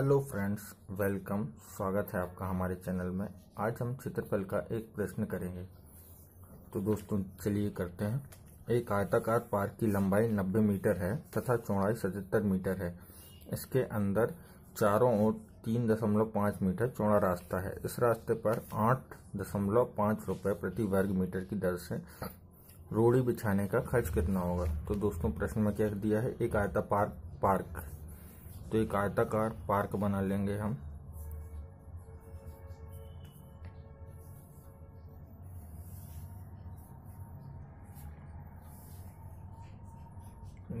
hello friends welcome स्वागत है आपका हमारे चैनल में आज हम चित्रफल का एक प्रश्न करेंगे तो दोस्तों चलिए करते हैं एक आयताकार पार्क की लंबाई 90 मीटर है तथा चौड़ाई 77 मीटर है इसके अंदर चारों ओर 3.5 मीटर चौड़ा रास्ता है इस रास्ते पर 8.5 रुपए प्रति वर्ग मीटर की दर से रोड़ी बिछाने का खर्च कितना होगा तो दोस्तों प्रश्न में क्या दिया है एक आयता पार्क पार्क तो एक आयताकार पार्क बना लेंगे हम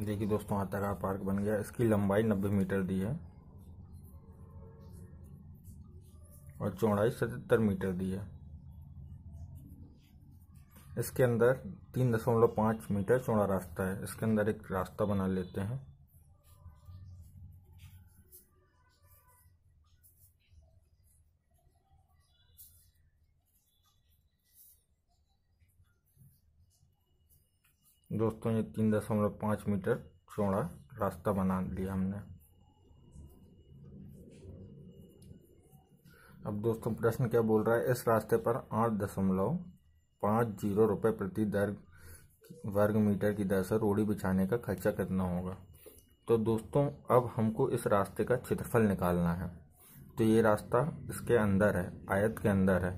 देखिए दोस्तों आयताकार पार्क बन गया इसकी लंबाई 90 मीटर दी है और चौड़ाई 77 मीटर दी है इसके अंदर तीन दशमलव पाँच मीटर चौड़ा रास्ता है इसके अंदर एक रास्ता बना लेते हैं दोस्तों ये तीन दशमलव पाँच मीटर चौड़ा रास्ता बना लिया हमने अब दोस्तों प्रश्न क्या बोल रहा है इस रास्ते पर आठ दशमलव पाँच जीरो रुपये प्रति दर वर्ग मीटर की दर से रोड़ी बिछाने का खर्चा कितना होगा तो दोस्तों अब हमको इस रास्ते का क्षेत्रफल निकालना है तो ये रास्ता इसके अंदर है आयत के अंदर है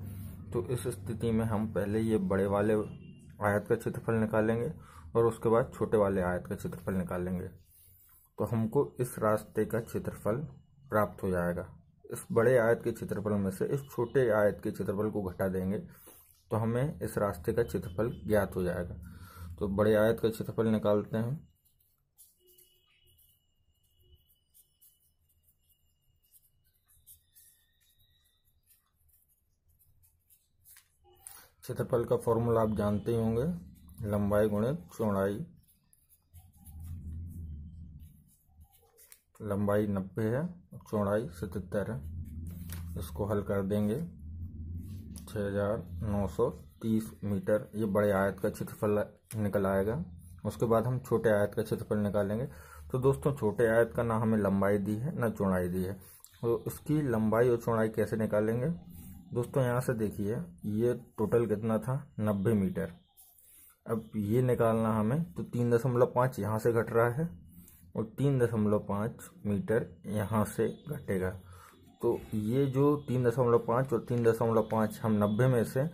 तो इस स्थिति में हम पहले ये बड़े वाले आयत का क्षेत्रफल निकालेंगे और उसके बाद छोटे वाले आयत का क्षेत्रफल निकाल लेंगे तो हमको इस रास्ते का क्षेत्रफल प्राप्त हो जाएगा इस बड़े आयत के क्षेत्रफल में से इस छोटे आयत के क्षेत्रफल को घटा देंगे तो हमें इस रास्ते का क्षेत्रफल ज्ञात हो जाएगा तो बड़े आयत का क्षेत्रफल निकालते हैं क्षेत्रफल का फॉर्मूला आप जानते ही होंगे लंबाई गुणित चौड़ाई लंबाई नब्बे है चौड़ाई सतहत्तर है इसको हल कर देंगे छः हजार नौ सौ तीस मीटर ये बड़े आयत का क्षेत्रफल निकल आएगा उसके बाद हम छोटे आयत का क्षेत्रफल निकालेंगे तो दोस्तों छोटे आयत का ना हमें लंबाई दी है ना चौड़ाई दी है तो इसकी लंबाई और चौड़ाई कैसे निकालेंगे दोस्तों यहाँ से देखिए ये टोटल कितना था नब्बे मीटर अब ये निकालना हमें तो तीन दशमलव पाँच यहाँ से घट रहा है और तीन दशमलव पाँच मीटर यहाँ से घटेगा तो ये जो तीन दशमलव पाँच और तीन दशमलव पाँच हम नब्बे में से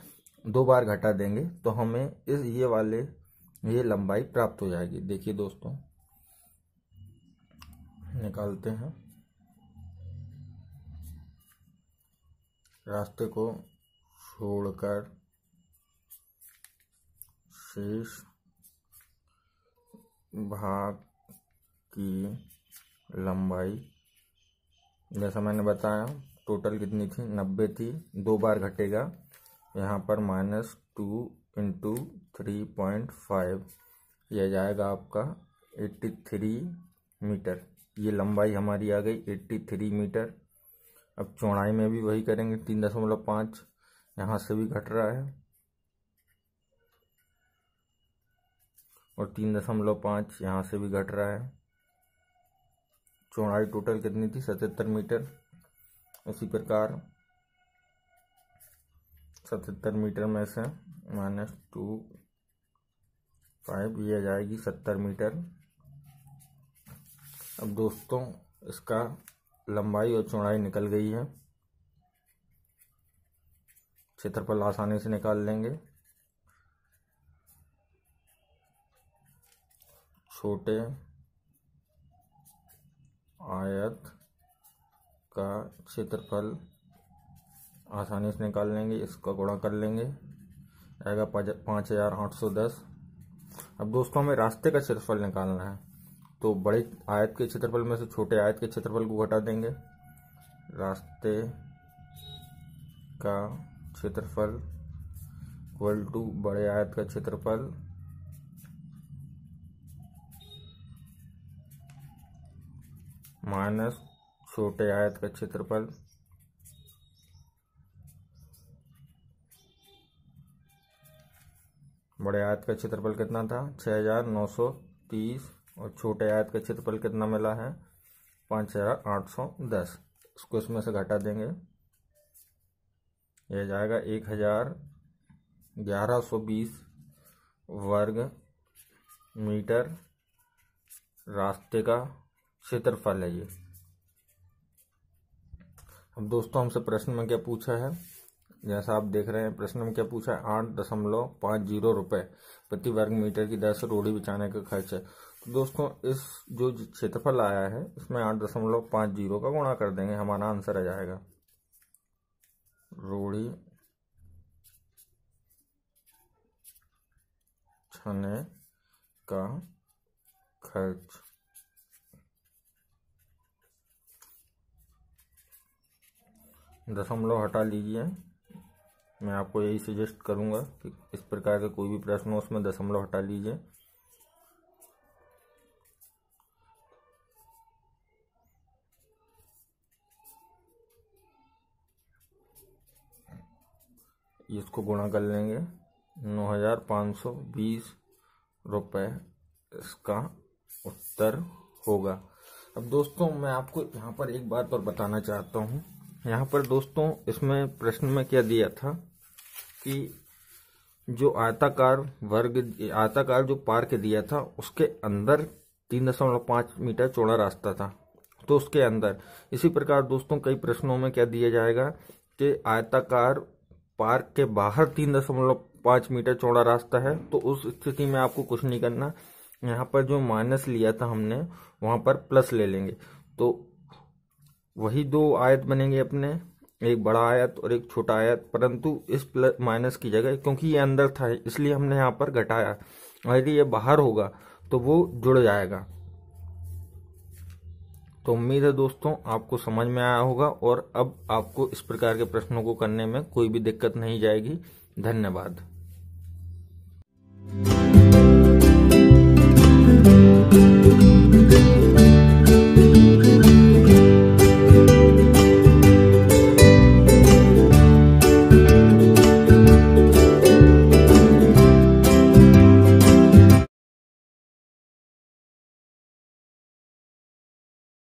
दो बार घटा देंगे तो हमें इस ये वाले ये लंबाई प्राप्त हो जाएगी देखिए दोस्तों निकालते हैं रास्ते को छोड़कर शेष भाग की लंबाई जैसा मैंने बताया टोटल कितनी थी नब्बे थी दो बार घटेगा यहाँ पर minus two into three point five यह जाएगा आपका एट्टी थ्री मीटर ये लंबाई हमारी आ गई एट्टी थ्री मीटर अब चौड़ाई में भी वही करेंगे तीन दशमलव पाँच यहाँ से भी घट रहा है और तीन दशमलव पाँच यहाँ से भी घट रहा है चौड़ाई टोटल कितनी थी सतहत्तर मीटर उसी प्रकार सतहत्तर मीटर में से माइनस टू फाइव ये जाएगी सत्तर मीटर अब दोस्तों इसका लंबाई और चौड़ाई निकल गई है क्षेत्रफल आसानी से निकाल लेंगे छोटे आयत का क्षेत्रफल आसानी से निकाल लेंगे इसका गुणा कर लेंगे आएगा पाँच हज़ार आठ सौ दस अब दोस्तों हमें रास्ते का क्षेत्रफल निकालना है तो बड़े आयत के क्षेत्रफल में से छोटे आयत के क्षेत्रफल को घटा देंगे रास्ते का क्षेत्रफल इक्वल टू बड़े आयत का क्षेत्रफल माइनस छोटे आयत का क्षेत्रफल बड़े आयत का क्षेत्रफल कितना था छः हजार नौ सौ तीस और छोटे आयत का क्षेत्रफल कितना मिला है पाँच हजार आठ सौ दस इसको इसमें से घटा देंगे यह जाएगा एक हजार ग्यारह सौ बीस वर्ग मीटर रास्ते का क्षेत्रफल है ये अब दोस्तों हमसे प्रश्न में क्या पूछा है जैसा आप देख रहे हैं प्रश्न में क्या पूछा है आठ दशमलव पाँच जीरो रुपये प्रति वर्ग मीटर की दर से रोड़ी बिछाने का खर्च है तो दोस्तों इस जो क्षेत्रफल आया है इसमें आठ दशमलव पाँच जीरो का गुणा कर देंगे हमारा आंसर आ जाएगा रोड़ी छने का खर्च दशमलव हटा लीजिए मैं आपको यही सजेस्ट करूँगा कि इस प्रकार का कोई भी प्रश्न हो उसमें दशमलव हटा लीजिए इसको गुणा कर लेंगे नौ हजार पाँच सौ बीस रुपये इसका उत्तर होगा अब दोस्तों मैं आपको यहाँ पर एक बात और बताना चाहता हूँ यहाँ पर दोस्तों इसमें प्रश्न में क्या दिया था कि जो आयताकार वर्ग आयताकार जो पार्क दिया था उसके अंदर तीन दशमलव पांच मीटर चौड़ा रास्ता था तो उसके अंदर इसी प्रकार दोस्तों कई प्रश्नों में क्या दिया जाएगा कि आयताकार पार्क के बाहर तीन दशमलव पांच मीटर चौड़ा रास्ता है तो उस स्थिति में आपको कुछ नहीं करना यहाँ पर जो माइनस लिया था हमने वहां पर प्लस ले लेंगे तो वही दो आयत बनेंगे अपने एक बड़ा आयत और एक छोटा आयत परंतु इस प्लस माइनस की जगह क्योंकि ये अंदर था इसलिए हमने यहाँ पर घटाया और यदि ये बाहर होगा तो वो जुड़ जाएगा तो उम्मीद है दोस्तों आपको समझ में आया होगा और अब आपको इस प्रकार के प्रश्नों को करने में कोई भी दिक्कत नहीं जाएगी धन्यवाद